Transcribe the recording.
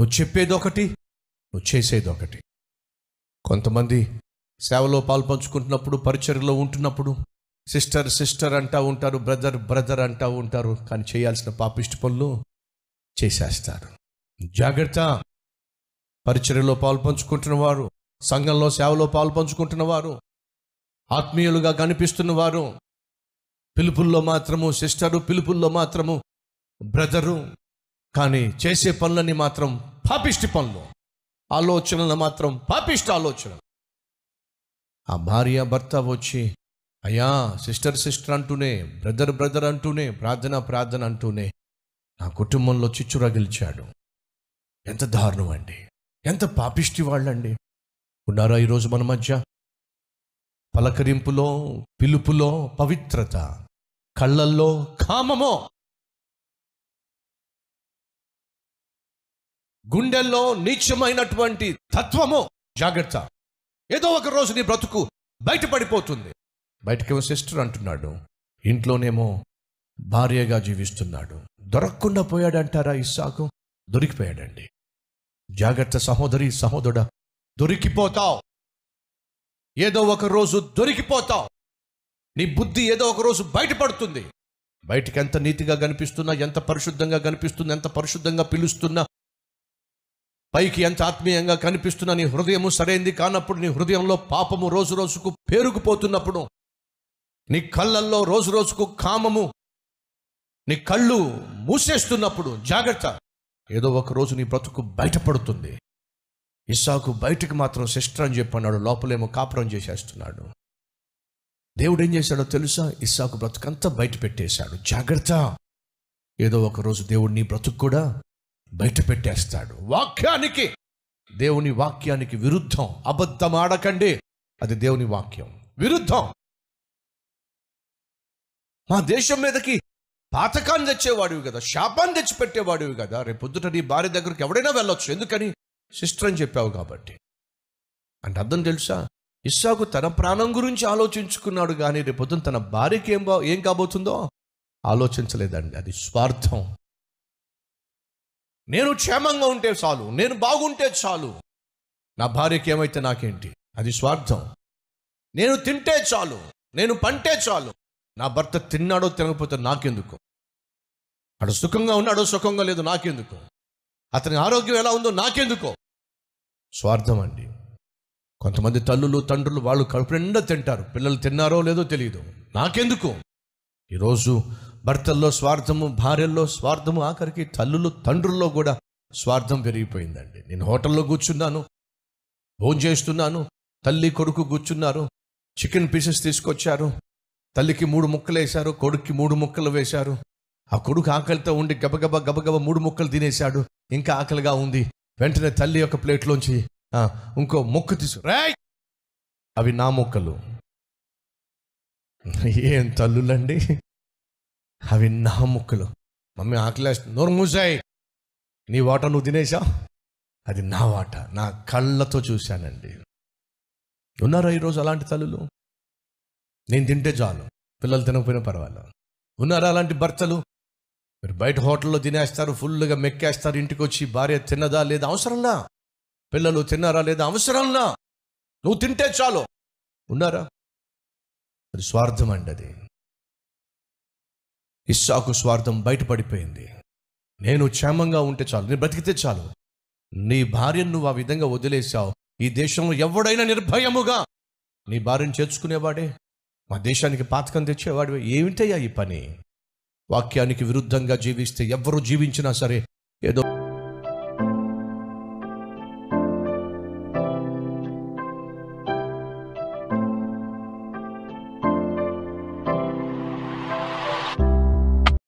నువ్వు చెప్పేది ఒకటి నువ్వు చేసేది ఒకటి కొంతమంది సేవలో పాల్పంచుకుంటున్నప్పుడు పరిచర్లో ఉంటున్నప్పుడు సిస్టర్ సిస్టర్ అంటూ ఉంటారు బ్రదర్ బ్రదర్ అంటూ ఉంటారు కానీ చేయాల్సిన పాపిష్టి పనులు చేసేస్తారు జాగ్రత్త పరిచర్లో పాల్పంచుకుంటున్న వారు సంఘంలో సేవలో పాల్పంచుకుంటున్న వారు ఆత్మీయులుగా కనిపిస్తున్న వారు పిలుపుల్లో మాత్రము సిస్టరు పిలుపుల్లో మాత్రము బ్రదరు కానీ చేసే పనులని మాత్రం పాపిష్టి పనులు ఆలోచనలు మాత్రం పాపిష్టి ఆలోచన ఆ భార్య భర్త వచ్చి అయ్యా సిస్టర్ సిస్టర్ అంటూనే బ్రదర్ బ్రదర్ అంటూనే ప్రార్థన ప్రార్థన అంటూనే నా కుటుంబంలో చిచ్చు గెలిచాడు ఎంత దారుణం అండి ఎంత పాపిష్టి వాళ్ళండి ఉన్నారా ఈరోజు మన మధ్య పలకరింపులో పిలుపులో పవిత్రత కళ్ళల్లో కామమో గుండెల్లో నీచమైనటువంటి తత్వము జాగ్రత్త ఏదో ఒక రోజు నీ బ్రతుకు బయటపడిపోతుంది బయటకేమో సిస్టర్ అంటున్నాడు ఇంట్లోనేమో భార్యగా జీవిస్తున్నాడు దొరకకుండా పోయాడంటారా ఇస్సాకు దొరికిపోయాడండి జాగ్రత్త సహోదరి సహోదరుడ దొరికిపోతావు ఏదో ఒక రోజు దొరికిపోతావు నీ బుద్ధి ఏదో ఒక రోజు బయటపడుతుంది బయటికి ఎంత నీతిగా కనిపిస్తున్నా ఎంత పరిశుద్ధంగా కనిపిస్తున్నా ఎంత పరిశుద్ధంగా పిలుస్తున్నా పైకి ఎంత ఆత్మీయంగా కనిపిస్తున్న నీ హృదయము సరైంది కానప్పుడు నీ హృదయంలో పాపము రోజు రోజుకు పేరుకుపోతున్నప్పుడు నీ కళ్ళల్లో రోజు రోజుకు కామము నీ కళ్ళు మూసేస్తున్నప్పుడు జాగ్రత్త ఏదో ఒక రోజు నీ బ్రతుకు బయటపడుతుంది ఇస్సాకు బయటకు మాత్రం సిస్టర్ అని చెప్పన్నాడు లోపలేమో కాపురం చేసేస్తున్నాడు దేవుడు ఏం చేశాడో తెలుసా ఇస్సాకు బ్రతుకంతా బయట పెట్టేశాడు జాగ్రత్త ఏదో ఒక రోజు దేవుడు నీ బ్రతుకు కూడా బయట పెట్టేస్తాడు వాక్యానికి దేవుని వాక్యానికి విరుద్ధం అబద్ధం ఆడకండి అది దేవుని వాక్యం విరుద్ధం మా దేశం మీదకి పాతకాన్ని తెచ్చేవాడివి కదా శాపాన్ని తెచ్చిపెట్టేవాడివి కదా రేపొద్దుట నీ భార్య దగ్గరికి ఎవడైనా వెళ్ళొచ్చు ఎందుకని సిస్టర్ అని చెప్పావు కాబట్టి అంటే అర్థం తెలుసా ఇస్సాకు తన ప్రాణం గురించి ఆలోచించుకున్నాడు కానీ రేపొద్దున తన భార్యకి ఏం ఏం కాబోతుందో ఆలోచించలేదండి అది స్వార్థం నేను క్షేమంగా ఉంటే చాలు నేను బాగుంటే చాలు నా భార్యకి ఏమైతే నాకేంటి అది స్వార్థం నేను తింటే చాలు నేను పంటే చాలు నా భర్త తిన్నాడో తినకపోతే నాకెందుకు అడు సుఖంగా ఉన్నాడో సుఖంగా లేదు నాకెందుకు అతని ఆరోగ్యం ఎలా ఉందో నాకెందుకో స్వార్థం అండి కొంతమంది తల్లులు తండ్రులు వాళ్ళు కడుపు నిండా తింటారు పిల్లలు తిన్నారో లేదో తెలియదు నాకెందుకు ఈరోజు భర్తల్లో స్వార్థము భార్యల్లో స్వార్థము ఆఖరికి తల్లులు తండ్రుల్లో కూడా స్వార్థం పెరిగిపోయిందండి నేను హోటల్లో కూర్చున్నాను భోజనం చేస్తున్నాను తల్లి కొడుకు కూర్చున్నారు చికెన్ పీసెస్ తీసుకొచ్చారు తల్లికి మూడు ముక్కలు వేశారు కొడుక్కి మూడు ముక్కలు వేశారు ఆ కొడుకు ఆకలితో ఉండి గబగబ గబగబ మూడు ముక్కలు తినేశాడు ఇంకా ఆకలిగా ఉంది వెంటనే తల్లి యొక్క ప్లేట్లోంచి ఇంకో ముక్కు తీసు అవి నా ముక్కలు ఏం తల్లులండి అవి నా ముక్కలు మమ్మీ ఆకలేస్తుంది నోరు మూసాయి నీ వాట నువ్వు తినేసా అది నా వాట నా కళ్ళతో చూశానండి ఉన్నారా ఈరోజు అలాంటి తల్లులు నేను తింటే చాలు పిల్లలు తినకపోయినా పర్వాలేదు ఉన్నారా అలాంటి భర్తలు మీరు బయట హోటల్లో తినేస్తారు ఫుల్గా మెక్కేస్తారు ఇంటికి వచ్చి భార్య తిన్నదా లేదా అవసరంలా పిల్లలు తిన్నారా లేదా అవసరంలా నువ్వు తింటే చాలు ఉన్నారా అది స్వార్థం అండి అది ఇస్సాకు స్వార్థం బయటపడిపోయింది నేను క్షేమంగా ఉంటే చాలు నేను బ్రతికితే చాలు నీ భార్యను నువ్వు ఆ విధంగా వదిలేశావు ఈ దేశంలో ఎవడైనా నిర్భయముగా నీ భార్యను చేర్చుకునేవాడే మా దేశానికి పాతకం తెచ్చేవాడివే ఏమిటయ్యా ఈ పని వాక్యానికి విరుద్ధంగా జీవిస్తే ఎవరు జీవించినా సరే ఏదో